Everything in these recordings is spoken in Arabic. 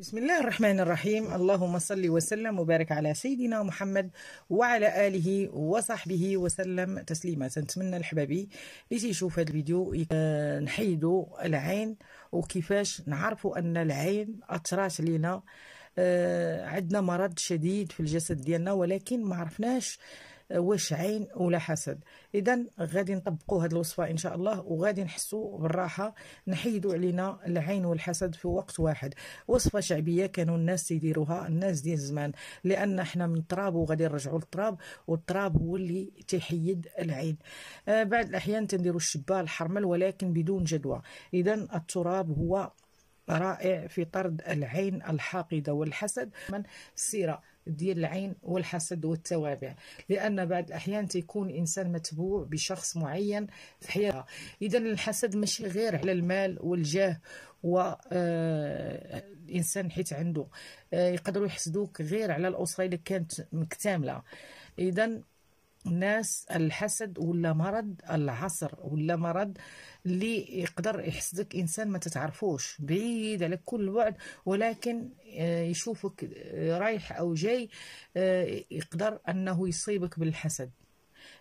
بسم الله الرحمن الرحيم اللهم صل وسلم وبارك على سيدنا محمد وعلى اله وصحبه وسلم تسليما تنتمنى الحبابي اللي تيشوف هذا الفيديو نحيدوا العين وكيفاش نعرفوا ان العين اثرات لينا آه، عندنا مرض شديد في الجسد ديالنا ولكن ما عرفناش واش عين ولا حسد اذا غادي نطبقوا هذه الوصفه ان شاء الله وغادي نحسوا بالراحه نحيدوا علينا العين والحسد في وقت واحد وصفه شعبيه كانوا الناس يديروها الناس ديال زمان لان احنا من التراب وغادي نرجعوا للتراب والتراب هو اللي تيحيد العين آه بعد الاحيان تنديروا الشبال الحرمل ولكن بدون جدوى اذا التراب هو رائع في طرد العين الحاقدة والحسد من السيرة ديال العين والحسد والتوابع لان بعض الاحيان تيكون انسان متبوع بشخص معين في حياته اذا الحسد ماشي غير على المال والجاه و الانسان آه، حيت عنده آه، يقدروا يحسدوك غير على الاسره اللي كانت مكتمله اذا ناس الحسد ولا مرض العصر ولا مرض اللي يقدر يحسدك انسان ما تتعرفوش بعيد على كل بعد ولكن آه، يشوفك آه، رايح او جاي آه، يقدر انه يصيبك بالحسد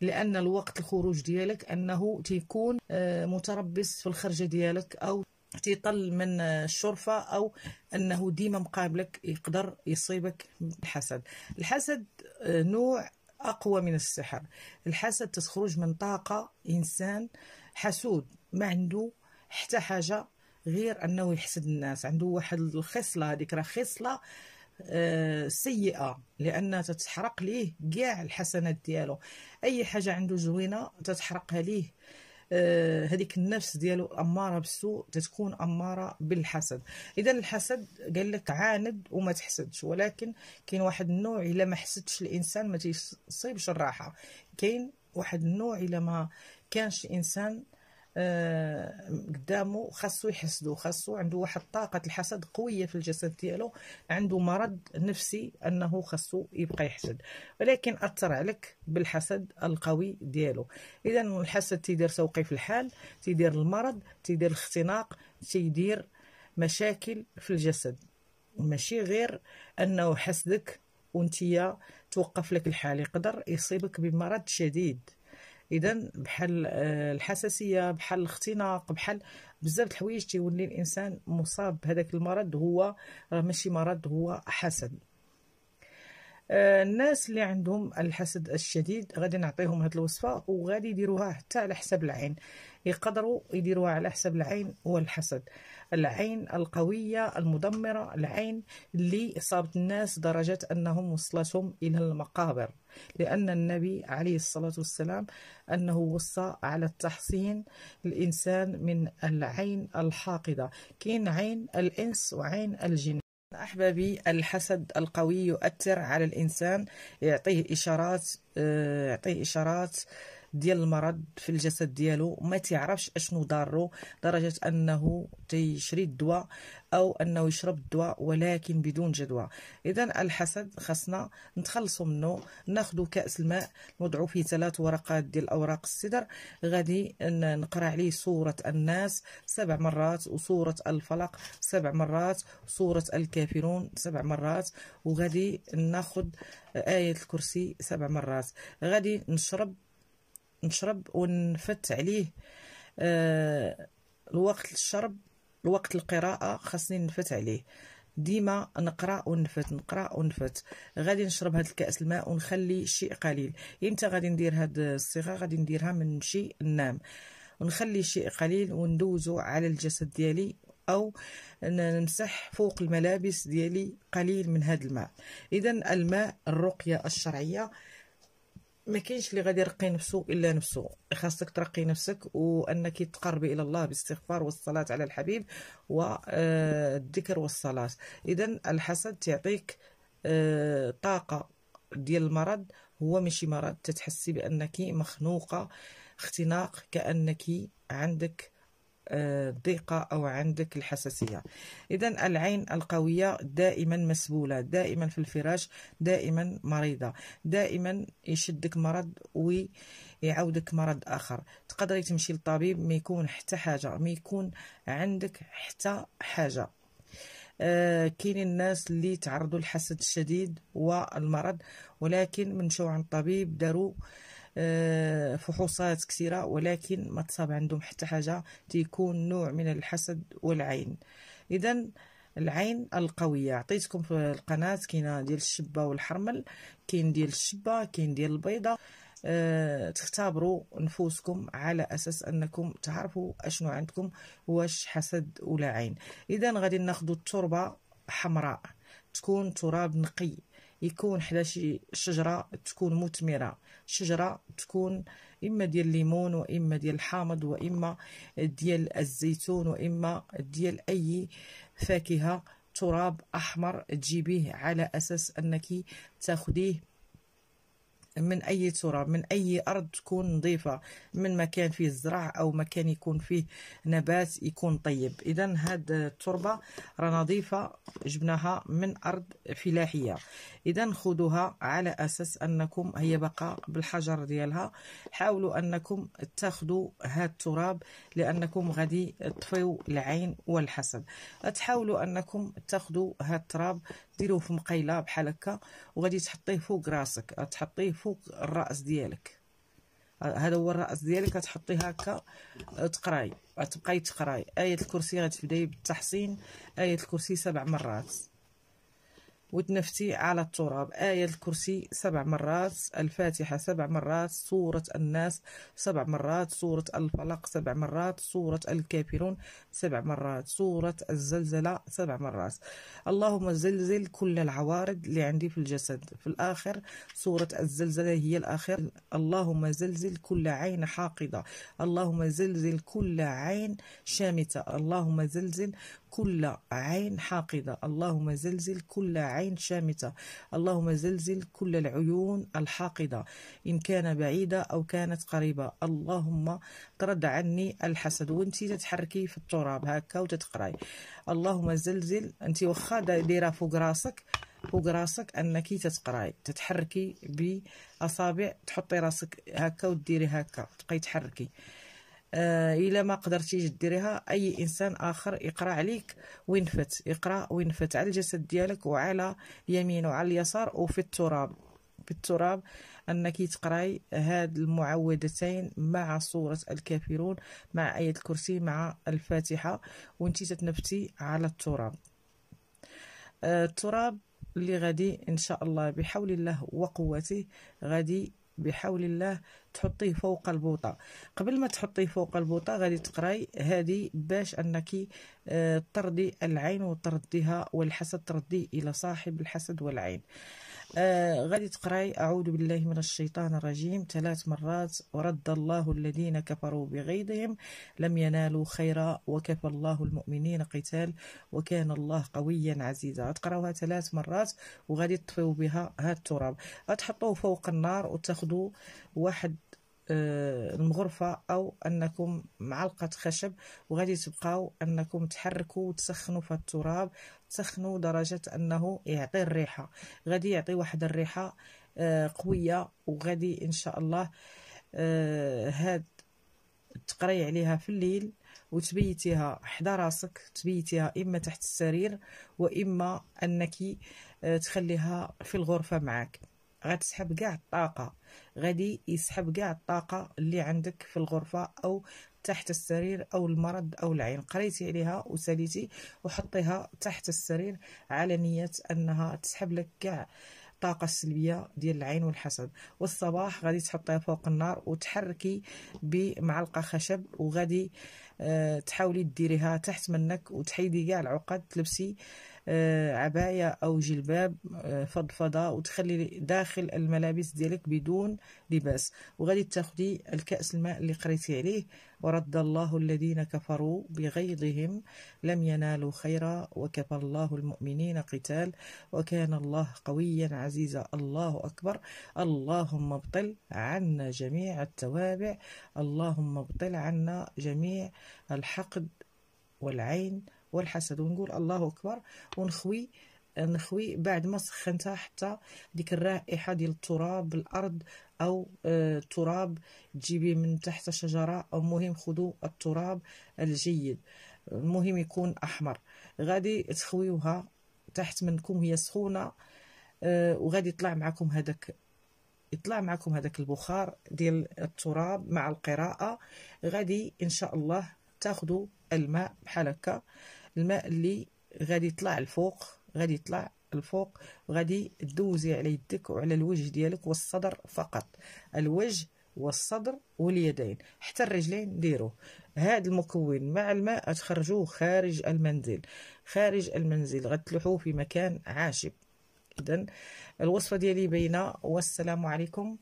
لان الوقت الخروج ديالك انه تيكون متربص في الخرجه ديالك او تيطل من الشرفة أو أنه ديما مقابلك يقدر يصيبك الحسد الحسد نوع أقوى من السحر الحسد تخرج من طاقة إنسان حسود ما عنده حتى حاجة غير أنه يحسد الناس عنده واحد الخصلة هذيك راه خصلة آه، سيئه لان تتحرق ليه كاع الحسنات ديالو اي حاجه عنده زوينه تتحرقها ليه آه، هذيك النفس ديالو اماره بالسوء تتكون اماره بالحسد اذا الحسد قال لك عاند وما تحسدش ولكن كاين واحد النوع الا ما حسدش الانسان ما تيصيبش الراحه كاين واحد النوع الا ما كانش الانسان آه، قدامه خاصو يحسدو خاصو عنده واحد طاقة الحسد قوية في الجسد ديالو عنده مرض نفسي أنه خاصو يبقى يحسد ولكن أثر عليك بالحسد القوي ديالو إذا الحسد تيدير توقيف الحال تيدير المرض تيدير الاختناق تيدير مشاكل في الجسد ماشي غير أنه حسدك وانتيا توقف لك الحال يقدر يصيبك بمرض شديد اذا بحال آه، الحساسيه بحال الاختناق بحال بزاف د الحوايج تيولي الانسان مصاب بهذاك المرض هو راه ماشي مرض هو حسد آه، الناس اللي عندهم الحسد الشديد غادي نعطيهم هذه الوصفه وغادي يديروها حتى على حساب العين يقدروا يديروها على حساب العين والحسد العين القوية المدمرة العين اللي أصابت الناس درجة أنهم وصلتهم إلى المقابر لأن النبي عليه الصلاة والسلام أنه وصى على التحصين الإنسان من العين الحاقدة كاين عين الإنس وعين الجن أحبابي الحسد القوي يؤثر على الإنسان يعطيه إشارات آه، يعطيه إشارات ديال المرض في الجسد ديالو ما تعرفش اشنو ضاره لدرجه انه تيشري الدواء او انه يشرب الدواء ولكن بدون جدوى اذا الحسد خصنا نتخلصوا منه ناخذ كاس الماء نوضعوا فيه ثلاث ورقات ديال اوراق السدر غادي نقرا عليه سوره الناس سبع مرات وسوره الفلق سبع مرات سوره الكافرون سبع مرات وغادي ناخذ ايه الكرسي سبع مرات غادي نشرب نشرب ونفت عليه آه، الوقت الشرب الوقت القراءة خاصني نفت عليه ديما نقرا ونفت نقرا ونفت غادي نشرب هاد الكاس الماء ونخلي شيء قليل امتى غادي ندير هاد الصيغه غادي نديرها من شيء ننام ونخلي شيء قليل وندوزو على الجسد ديالي او نمسح فوق الملابس ديالي قليل من هاد الماء اذا الماء الرقيه الشرعيه ما كاينش اللي غادي يرقي نفسه الا نفسه خاصك ترقي نفسك وانك تقربي الى الله بالاستغفار والصلاه على الحبيب والذكر آه، والصلاه اذا الحسد تعطيك آه، طاقه ديال المرض هو ماشي مرض تتحسي بانك مخنوقه اختناق كانك عندك الضيقة أو عندك الحساسية إذا العين القوية دائما مسبولة دائما في الفراش دائما مريضة دائما يشدك مرض ويعودك مرض آخر تقدري تمشي للطبيب ما يكون حتى حاجة ما يكون عندك حتى حاجة آه كاين الناس اللي تعرضوا للحسد الشديد والمرض ولكن من شو عن الطبيب داروا آه آه، فحوصات كثيره ولكن ما تصاب عندهم حتى حاجه تيكون نوع من الحسد والعين اذا العين القوية عطيتكم في القناة كاينة ديال الشبة والحرمل كاين ديال الشبة كاين ديال البيضة أه تختبروا نفوسكم على اساس انكم تعرفوا اشنو عندكم واش حسد ولا عين اذا غادي ناخذ التربه حمراء تكون تراب نقي يكون حدا شي شجره تكون مثمره شجره تكون اما ديال الليمون واما ديال الحامض واما ديال الزيتون واما ديال اي فاكهه تراب احمر تجيبيه على اساس انك تاخديه من اي صوره من اي ارض تكون نظيفه من مكان فيه الزرع او مكان يكون فيه نبات يكون طيب اذا هاد التربه راه نظيفه جبناها من ارض فلاحيه اذا خذوها على اساس انكم هي بقى بالحجر ديالها حاولوا انكم تاخذوا هاد التراب لانكم غادي تطفيو العين والحسد تحاولوا انكم تاخذوا هاد التراب ديروه في مقيله بحال هكا وغادي تحطيه فوق راسك تحطيه فوق الراس ديالك هذا هو الراس ديالك تحطيه هكا آه، تقراي تبقاي تقراي ايه الكرسي غتبداي بالتحسين ايه الكرسي سبع مرات وتنفتي على التراب آية الكرسي سبع مرات الفاتحة سبع مرات سورة الناس سبع مرات سورة الفلق سبع مرات سورة الكافرون سبع مرات سورة الزلزلة سبع مرات اللهم زلزل كل العوارض اللي عندي في الجسد في الآخر سورة الزلزلة هي الآخر اللهم زلزل كل عين حاقدة اللهم زلزل كل عين شامتة اللهم زلزل كل عين حاقدة اللهم زلزل كل عين شامتة اللهم زلزل كل العيون الحاقدة إن كان بعيدة أو كانت قريبة اللهم طرد عني الحسد وانت تتحركي في التراب هكا وتتقراي اللهم زلزل انت وخا دايره فوق راسك فوق راسك انك تتقراي تتحركي باصابع تحطي راسك هكا وديري هكا تبقاي تحركي آه، الا ما قدرتيش ديريها اي انسان اخر يقرا عليك وينفت يقرا وينفت على الجسد ديالك وعلى اليمين وعلى اليسار وفي التراب في التراب انك تقراي هاد المعوذتين مع سوره الكافرون مع ايه الكرسي مع الفاتحه وانت تتنفتي على التراب آه، التراب اللي غادي ان شاء الله بحول الله وقوته غادي بحول الله تحطيه فوق البوطه قبل ما تحطيه فوق البوطه غادي تقراي هذه باش انك آه، تردي العين وترديها والحسد تردي الى صاحب الحسد والعين آه غادي تقراي أعوذ بالله من الشيطان الرجيم ثلاث مرات ورد الله الذين كفروا بغيظهم لم ينالوا خيرا وكفى الله المؤمنين قتال وكان الله قويا عزيزا غتقراوها ثلاث مرات وغادي تطفيو بها هاد التراب غتحطوه فوق النار وتاخذوا واحد آه، المغرفة أو أنكم معلقة خشب وغادي تبقاو أنكم تحركوا وتسخنوا في التراب تسخنوا درجة أنه يعطي الريحة غادي يعطي واحد الريحة آه، قوية وغادي إن شاء الله آه، هاد تقري عليها في الليل وتبيتيها حدا راسك تبيتيها اما تحت السرير واما انك تخليها في الغرفه معك غتسحب كاع الطاقه غادي يسحب كاع الطاقه اللي عندك في الغرفه او تحت السرير او المرض او العين قريتي عليها وساليتي وحطيها تحت السرير على نيه انها تسحب لك كاع الطاقة السلبية ديال العين والحسد والصباح غادي تحطيها فوق النار وتحركي بمعلقة خشب وغادي آه، تحاولي ديريها تحت منك وتحيدي كاع العقد تلبسي أه آه، عباية أو جلباب آه، فضفضة وتخلي داخل الملابس ديالك بدون لباس وغادي تاخدي الكأس الماء اللي قريتي عليه ورد الله الذين كفروا بغيظهم لم ينالوا خيرا وكفى الله المؤمنين قتال وكان الله قويا عزيزا الله أكبر اللهم ابطل عنا جميع التوابع اللهم ابطل عنا جميع الحقد والعين والحسد ونقول الله اكبر ونخوي نخوي بعد ما سخنتها حتى ديك الرائحه ديال التراب الارض او التراب آه، تجيبي من تحت شجره او مهم خذوا التراب الجيد المهم يكون احمر غادي تخويوها تحت منكم هي سخونه آه، وغادي يطلع معكم هذاك يطلع معكم هذاك البخار ديال التراب مع القراءه غادي ان شاء الله تاخذوا الماء بحال هكا الماء اللي غادي يطلع الفوق غادي يطلع الفوق وغادي دوزي على يدك وعلى الوجه ديالك والصدر فقط الوجه والصدر واليدين حتى الرجلين ديروه هذا المكون مع الماء تخرجوه خارج المنزل خارج المنزل غتلوحوه في مكان عاشب اذا الوصفه ديالي باينه والسلام عليكم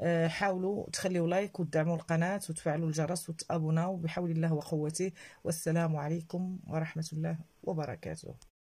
آه، حاولوا تخليوا لايك وتدعموا القناه وتفعلوا الجرس وتابوناو بحول الله وقوته والسلام عليكم ورحمه الله وبركاته